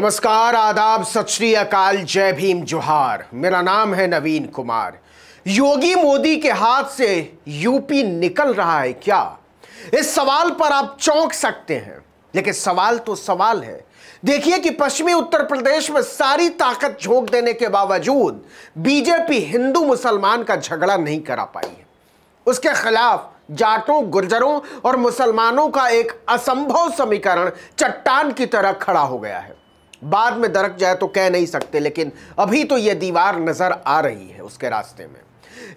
नमस्कार आदाब सत श्री अकाल जय भीम जोहार मेरा नाम है नवीन कुमार योगी मोदी के हाथ से यूपी निकल रहा है क्या इस सवाल पर आप चौंक सकते हैं लेकिन सवाल तो सवाल है देखिए कि पश्चिमी उत्तर प्रदेश में सारी ताकत झोंक देने के बावजूद बीजेपी हिंदू मुसलमान का झगड़ा नहीं करा पाई है उसके खिलाफ जाटों गुर्जरों और मुसलमानों का एक असंभव समीकरण चट्टान की तरह खड़ा हो गया है बाद में दरक जाए तो कह नहीं सकते लेकिन अभी तो यह दीवार नजर आ रही है उसके रास्ते में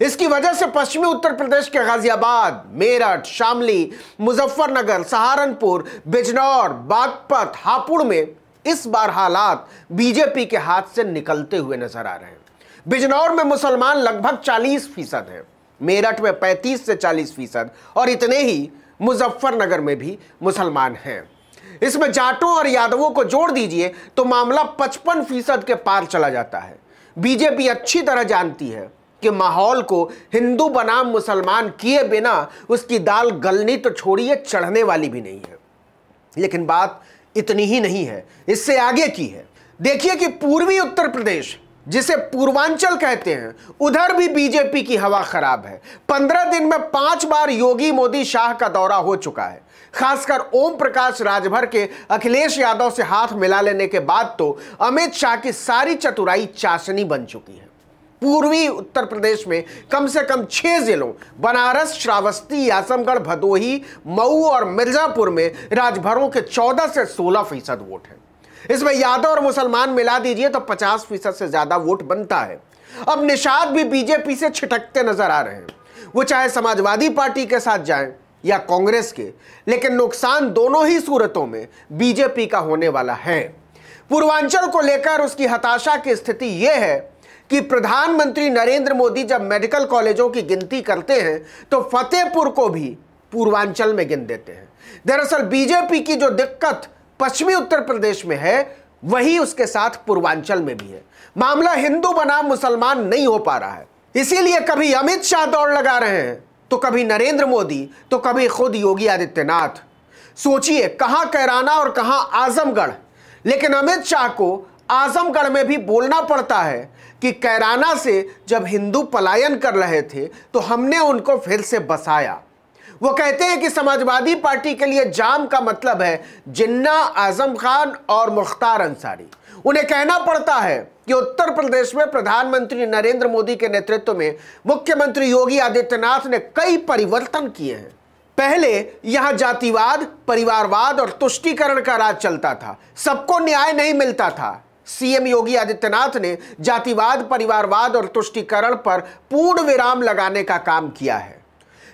इसकी वजह से पश्चिमी उत्तर प्रदेश के गाजियाबाद मेरठ शामली मुजफ्फरनगर सहारनपुर बिजनौर बागपत हापुड़ में इस बार हालात बीजेपी के हाथ से निकलते हुए नजर आ रहे हैं बिजनौर में मुसलमान लगभग 40 फीसद है मेरठ में 35 से 40 फीसद और इतने ही मुजफ्फरनगर में भी मुसलमान हैं इसमें जाटों और यादवों को जोड़ दीजिए तो मामला पचपन फीसद के पार चला जाता है बीजेपी अच्छी तरह जानती है कि माहौल को हिंदू बनाम मुसलमान किए बिना उसकी दाल गलनी तो छोड़िए चढ़ने वाली भी नहीं है लेकिन बात इतनी ही नहीं है इससे आगे की है देखिए कि पूर्वी उत्तर प्रदेश जिसे पूर्वांचल कहते हैं उधर भी बीजेपी की हवा खराब है पंद्रह दिन में पांच बार योगी मोदी शाह का दौरा हो चुका है खासकर ओम प्रकाश राजभर के अखिलेश यादव से हाथ मिला लेने के बाद तो अमित शाह की सारी चतुराई चाशनी बन चुकी है पूर्वी उत्तर प्रदेश में कम से कम छह जिलों बनारस श्रावस्ती आसमगढ़ भदोही मऊ और मिर्जापुर में राजभरों के 14 से 16 फीसद वोट हैं इसमें यादव और मुसलमान मिला दीजिए तो 50 फीसद से ज्यादा वोट बनता है अब निषाद भी बीजेपी से छिटकते नजर आ रहे हैं वो चाहे समाजवादी पार्टी के साथ जाएं या कांग्रेस के लेकिन नुकसान दोनों ही सूरतों में बीजेपी का होने वाला है पूर्वांचल को लेकर उसकी हताशा की स्थिति यह है कि प्रधानमंत्री नरेंद्र मोदी जब मेडिकल कॉलेजों की गिनती करते हैं तो फतेहपुर को भी पूर्वांचल में गिन देते हैं दरअसल बीजेपी की जो दिक्कत पश्चिमी उत्तर प्रदेश में है वही उसके साथ पूर्वांचल में भी है मामला हिंदू बनाम मुसलमान नहीं हो पा रहा है इसीलिए कभी अमित शाह दौड़ लगा रहे हैं तो कभी नरेंद्र मोदी तो कभी खुद योगी आदित्यनाथ सोचिए कहां कैराना और कहां आजमगढ़ लेकिन अमित शाह को आजमगढ़ में भी बोलना पड़ता है कि कैराना से जब हिंदू पलायन कर रहे थे तो हमने उनको फिर से बसाया वो कहते हैं कि समाजवादी पार्टी के लिए जाम का मतलब है जिन्ना आजम खान और मुख्तार अंसारी उन्हें कहना पड़ता है कि उत्तर प्रदेश में प्रधानमंत्री नरेंद्र मोदी के नेतृत्व में मुख्यमंत्री योगी आदित्यनाथ ने कई परिवर्तन किए हैं पहले यहां जातिवाद परिवारवाद और तुष्टिकरण का राज चलता था सबको न्याय नहीं मिलता था सीएम योगी आदित्यनाथ ने जातिवाद परिवारवाद और तुष्टिकरण पर पूर्ण विराम लगाने का काम किया है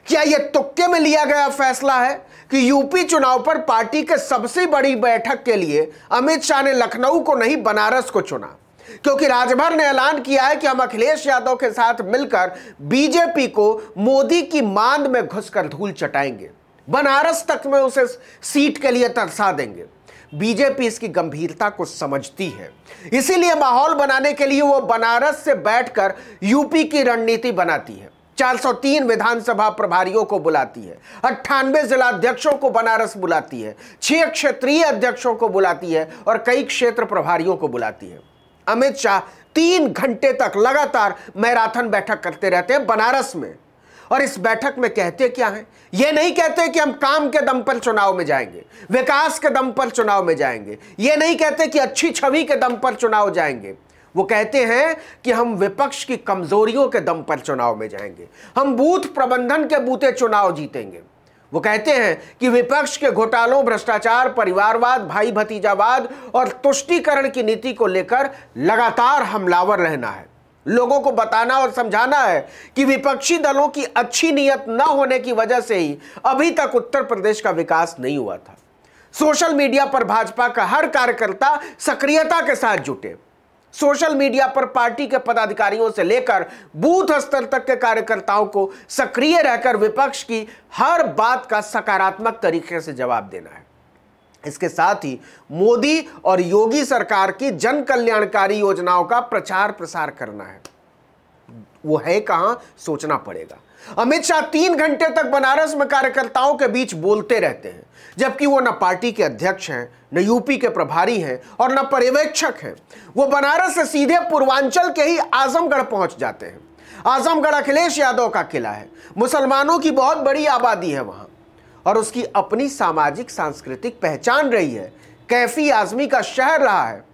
क्या यह तुक्के में लिया गया फैसला है कि यूपी चुनाव पर पार्टी के सबसे बड़ी बैठक के लिए अमित शाह ने लखनऊ को नहीं बनारस को चुना क्योंकि राजभर ने ऐलान किया है कि हम अखिलेश यादव के साथ मिलकर बीजेपी को मोदी की मांद में घुसकर धूल चटाएंगे बनारस तक में उसे सीट के लिए तरसा देंगे बीजेपी इसकी गंभीरता को समझती है इसीलिए माहौल बनाने के लिए वो बनारस से बैठकर यूपी की रणनीति बनाती है 403 विधानसभा प्रभारियों को बुलाती है अट्ठानवे जिलाध्यक्षों को बनारस बुलाती है छह क्षेत्रीय अध्यक्षों को बुलाती है और कई क्षेत्र प्रभारियों को बुलाती है अमित शाह तीन घंटे तक लगातार मैराथन बैठक करते रहते हैं बनारस में और इस बैठक में कहते क्या हैं? यह नहीं कहते कि हम काम के दम पर चुनाव में जाएंगे विकास के दम पर चुनाव में जाएंगे यह नहीं कहते कि अच्छी छवि के दम पर चुनाव जाएंगे वो कहते हैं कि हम विपक्ष की कमजोरियों के दम पर चुनाव में जाएंगे हम बूथ प्रबंधन के बूते चुनाव जीतेंगे वो कहते हैं कि विपक्ष के घोटालों भ्रष्टाचार परिवारवाद भाई भतीजावाद और तुष्टिकरण की नीति को लेकर लगातार हमलावर रहना है लोगों को बताना और समझाना है कि विपक्षी दलों की अच्छी नीयत न होने की वजह से ही अभी तक उत्तर प्रदेश का विकास नहीं हुआ था सोशल मीडिया पर भाजपा का हर कार्यकर्ता सक्रियता के साथ जुटे सोशल मीडिया पर पार्टी के पदाधिकारियों से लेकर बूथ स्तर तक के कार्यकर्ताओं को सक्रिय रहकर विपक्ष की हर बात का सकारात्मक तरीके से जवाब देना है इसके साथ ही मोदी और योगी सरकार की जन कल्याणकारी योजनाओं का प्रचार प्रसार करना है वो है कहां सोचना पड़ेगा अमित शाह तीन घंटे तक बनारस में कार्यकर्ताओं के बीच बोलते रहते हैं जबकि वो न पार्टी के अध्यक्ष हैं न यूपी के प्रभारी हैं और न पर्यवेक्षक हैं वो बनारस से सीधे पूर्वांचल के ही आजमगढ़ पहुंच जाते हैं आजमगढ़ अखिलेश यादव का किला है मुसलमानों की बहुत बड़ी आबादी है वहाँ और उसकी अपनी सामाजिक सांस्कृतिक पहचान रही है कैफी आजमी का शहर रहा है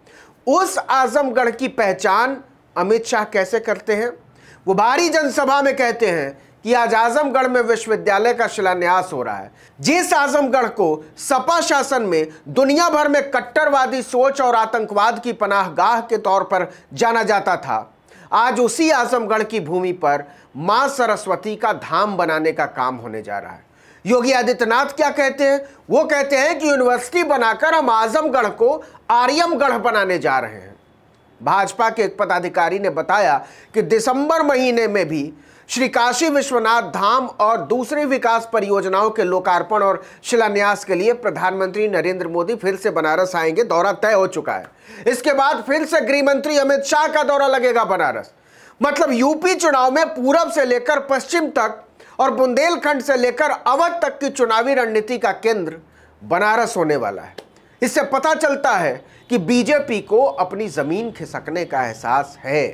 उस आजमगढ़ की पहचान अमित शाह कैसे करते हैं वो भारी जनसभा में कहते हैं कि आज आजमगढ़ में विश्वविद्यालय का शिलान्यास हो रहा है जिस आजमगढ़ को सपा शासन में दुनिया भर में कट्टरवादी सोच और आतंकवाद की पनाहगाह के तौर पर जाना जाता था आज उसी आजमगढ़ की भूमि पर मां सरस्वती का धाम बनाने का काम होने जा रहा है योगी आदित्यनाथ क्या कहते हैं वो कहते हैं कि यूनिवर्सिटी बनाकर हम आजमगढ़ को आर्यमगढ़ बनाने जा रहे हैं भाजपा के एक पदाधिकारी ने बताया कि दिसंबर महीने में भी श्री काशी विश्वनाथ धाम और दूसरी विकास परियोजनाओं के लोकार्पण और शिलान्यास के लिए प्रधानमंत्री नरेंद्र मोदी फिर से बनारस आएंगे दौरा तय हो चुका है इसके बाद फिर से गृह मंत्री अमित शाह का दौरा लगेगा बनारस मतलब यूपी चुनाव में पूरब से लेकर पश्चिम तक और बुंदेलखंड से लेकर अवध तक की चुनावी रणनीति का केंद्र बनारस होने वाला है इससे पता चलता है कि बीजेपी को अपनी जमीन खिसकने का एहसास है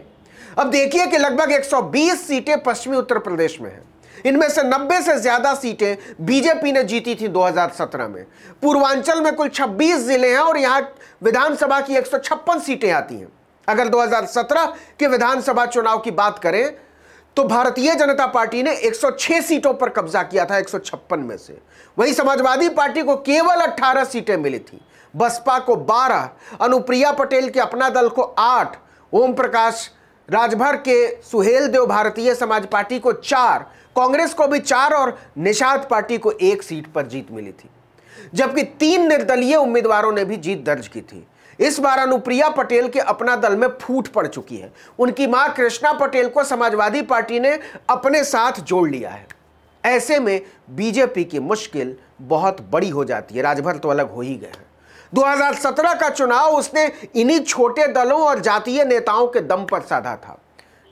अब देखिए कि लगभग 120 सीटें पश्चिमी उत्तर प्रदेश में हैं इनमें से 90 से ज्यादा सीटें बीजेपी ने जीती थी 2017 में पूर्वांचल में कुल 26 जिले हैं और यहां विधानसभा की एक सीटें आती हैं अगर 2017 के विधानसभा चुनाव की बात करें तो भारतीय जनता पार्टी ने 106 सीटों पर कब्जा किया था 156 में से वही समाजवादी पार्टी को केवल 18 सीटें मिली थी बसपा को 12 अनुप्रिया पटेल के अपना दल को 8 ओम प्रकाश राजभर के सुहेल देव भारतीय समाज पार्टी को 4 कांग्रेस को भी 4 और निषाद पार्टी को एक सीट पर जीत मिली थी जबकि तीन निर्दलीय उम्मीदवारों ने भी जीत दर्ज की थी इस बार अनुप्रिया पटेल के अपना दल में फूट पड़ चुकी है उनकी मां कृष्णा पटेल को समाजवादी पार्टी ने अपने साथ जोड़ लिया है ऐसे में बीजेपी की मुश्किल बहुत बड़ी हो जाती है राजभर तो अलग हो ही गए हैं 2017 का चुनाव उसने इन्हीं छोटे दलों और जातीय नेताओं के दम पर साधा था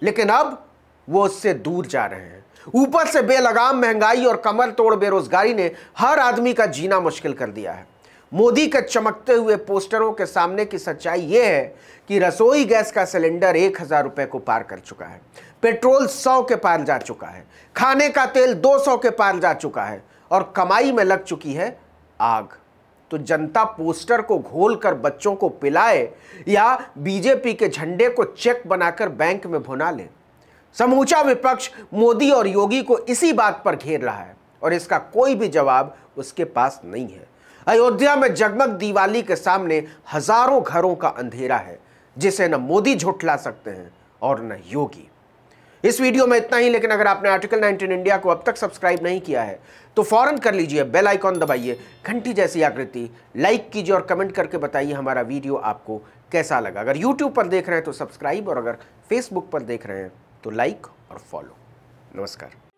लेकिन अब वो उससे दूर जा रहे हैं ऊपर से बेलगाम महंगाई और कमर तोड़ बेरोजगारी ने हर आदमी का जीना मुश्किल कर दिया है मोदी के चमकते हुए पोस्टरों के सामने की सच्चाई यह है कि रसोई गैस का सिलेंडर एक हज़ार रुपए को पार कर चुका है पेट्रोल सौ के पार जा चुका है खाने का तेल दो सौ के पार जा चुका है और कमाई में लग चुकी है आग तो जनता पोस्टर को घोल कर बच्चों को पिलाए या बीजेपी के झंडे को चेक बनाकर बैंक में भुना ले समूचा विपक्ष मोदी और योगी को इसी बात पर घेर रहा है और इसका कोई भी जवाब उसके पास नहीं है अयोध्या में जगमग दिवाली के सामने हजारों घरों का अंधेरा है जिसे न मोदी झुठला सकते हैं और न योगी इस वीडियो में इतना ही लेकिन अगर आपने आर्टिकल 19 इंडिया को अब तक सब्सक्राइब नहीं किया है तो फौरन कर लीजिए बेल आइकॉन दबाइए घंटी जैसी आकृति लाइक कीजिए और कमेंट करके बताइए हमारा वीडियो आपको कैसा लगा अगर यूट्यूब पर देख रहे हैं तो सब्सक्राइब और अगर फेसबुक पर देख रहे हैं तो लाइक और फॉलो नमस्कार